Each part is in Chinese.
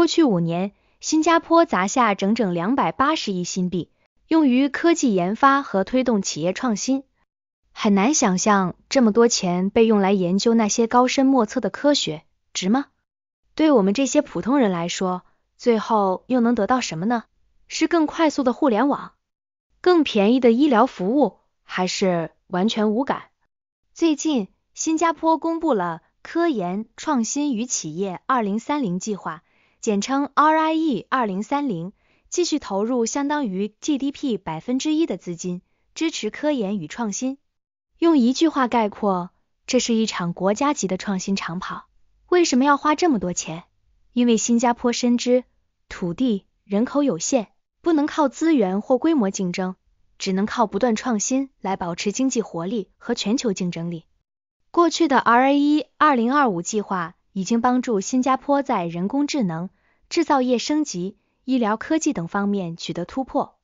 过去五年，新加坡砸下整整两百八十亿新币，用于科技研发和推动企业创新。很难想象这么多钱被用来研究那些高深莫测的科学，值吗？对我们这些普通人来说，最后又能得到什么呢？是更快速的互联网，更便宜的医疗服务，还是完全无感？最近，新加坡公布了科研创新与企业二零三零计划。简称 RIE 二零三零，继续投入相当于 GDP 百分之一的资金，支持科研与创新。用一句话概括，这是一场国家级的创新长跑。为什么要花这么多钱？因为新加坡深知土地、人口有限，不能靠资源或规模竞争，只能靠不断创新来保持经济活力和全球竞争力。过去的 RIE 二零二五计划。已经帮助新加坡在人工智能、制造业升级、医疗科技等方面取得突破。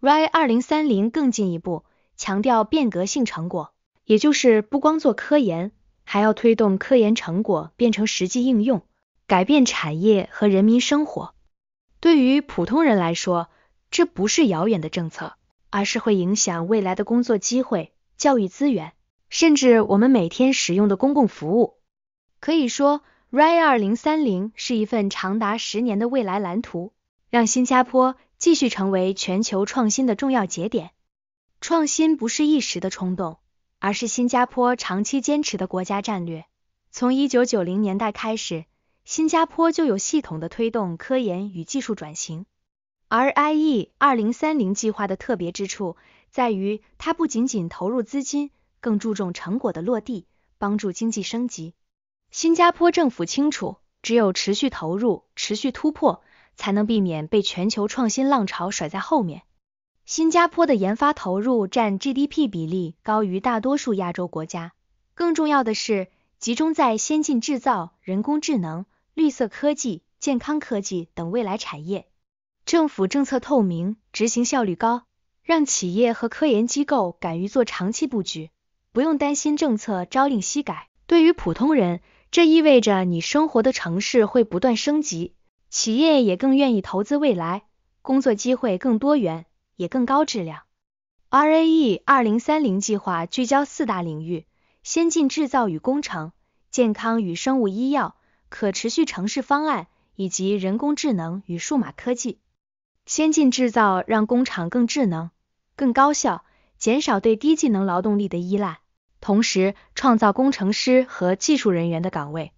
r i e 二零三零更进一步，强调变革性成果，也就是不光做科研，还要推动科研成果变成实际应用，改变产业和人民生活。对于普通人来说，这不是遥远的政策，而是会影响未来的工作机会、教育资源，甚至我们每天使用的公共服务。可以说，RIE 二零三零是一份长达十年的未来蓝图，让新加坡继续成为全球创新的重要节点。创新不是一时的冲动，而是新加坡长期坚持的国家战略。从一九九零年代开始，新加坡就有系统的推动科研与技术转型。RIE 二零三零计划的特别之处在于，它不仅仅投入资金，更注重成果的落地，帮助经济升级。新加坡政府清楚，只有持续投入、持续突破，才能避免被全球创新浪潮甩在后面。新加坡的研发投入占 GDP 比例高于大多数亚洲国家，更重要的是集中在先进制造、人工智能、绿色科技、健康科技等未来产业。政府政策透明，执行效率高，让企业和科研机构敢于做长期布局，不用担心政策朝令夕改。对于普通人，这意味着你生活的城市会不断升级，企业也更愿意投资未来，工作机会更多元，也更高质量。RAE 二零三零计划聚焦四大领域：先进制造与工程、健康与生物医药、可持续城市方案以及人工智能与数码科技。先进制造让工厂更智能、更高效，减少对低技能劳动力的依赖。同时创造工程师和技术人员的岗位，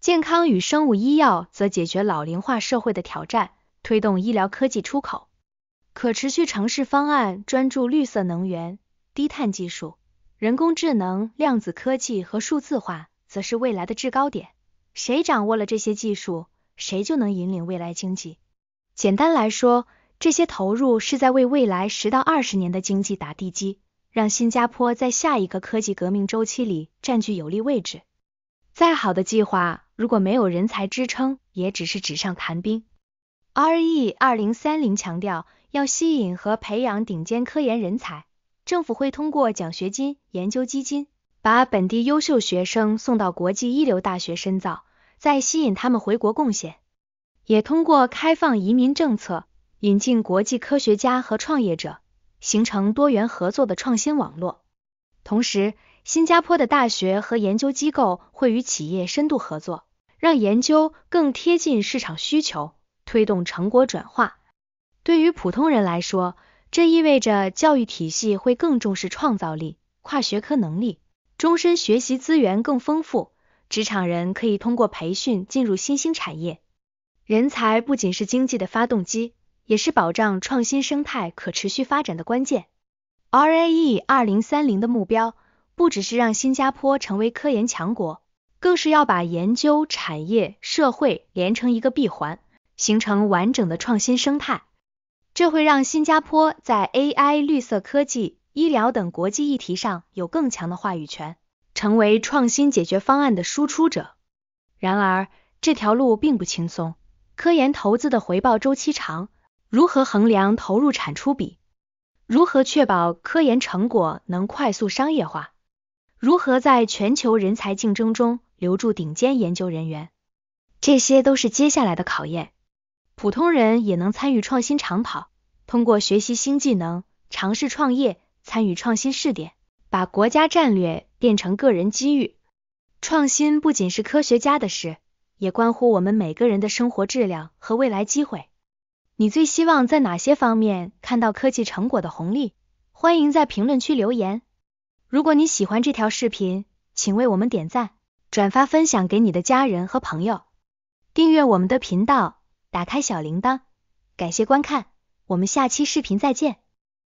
健康与生物医药则解决老龄化社会的挑战，推动医疗科技出口。可持续城市方案专注绿色能源、低碳技术、人工智能、量子科技和数字化，则是未来的制高点。谁掌握了这些技术，谁就能引领未来经济。简单来说，这些投入是在为未来十到二十年的经济打地基。让新加坡在下一个科技革命周期里占据有利位置。再好的计划，如果没有人才支撑，也只是纸上谈兵。R E 二零三零强调要吸引和培养顶尖科研人才，政府会通过奖学金、研究基金，把本地优秀学生送到国际一流大学深造，再吸引他们回国贡献。也通过开放移民政策，引进国际科学家和创业者。形成多元合作的创新网络，同时，新加坡的大学和研究机构会与企业深度合作，让研究更贴近市场需求，推动成果转化。对于普通人来说，这意味着教育体系会更重视创造力、跨学科能力，终身学习资源更丰富，职场人可以通过培训进入新兴产业。人才不仅是经济的发动机。也是保障创新生态可持续发展的关键。RAE 二零三零的目标不只是让新加坡成为科研强国，更是要把研究、产业、社会连成一个闭环，形成完整的创新生态。这会让新加坡在 AI、绿色科技、医疗等国际议题上有更强的话语权，成为创新解决方案的输出者。然而，这条路并不轻松，科研投资的回报周期长。如何衡量投入产出比？如何确保科研成果能快速商业化？如何在全球人才竞争中留住顶尖研究人员？这些都是接下来的考验。普通人也能参与创新长跑，通过学习新技能、尝试创业、参与创新试点，把国家战略变成个人机遇。创新不仅是科学家的事，也关乎我们每个人的生活质量和未来机会。你最希望在哪些方面看到科技成果的红利？欢迎在评论区留言。如果你喜欢这条视频，请为我们点赞、转发、分享给你的家人和朋友，订阅我们的频道，打开小铃铛。感谢观看，我们下期视频再见。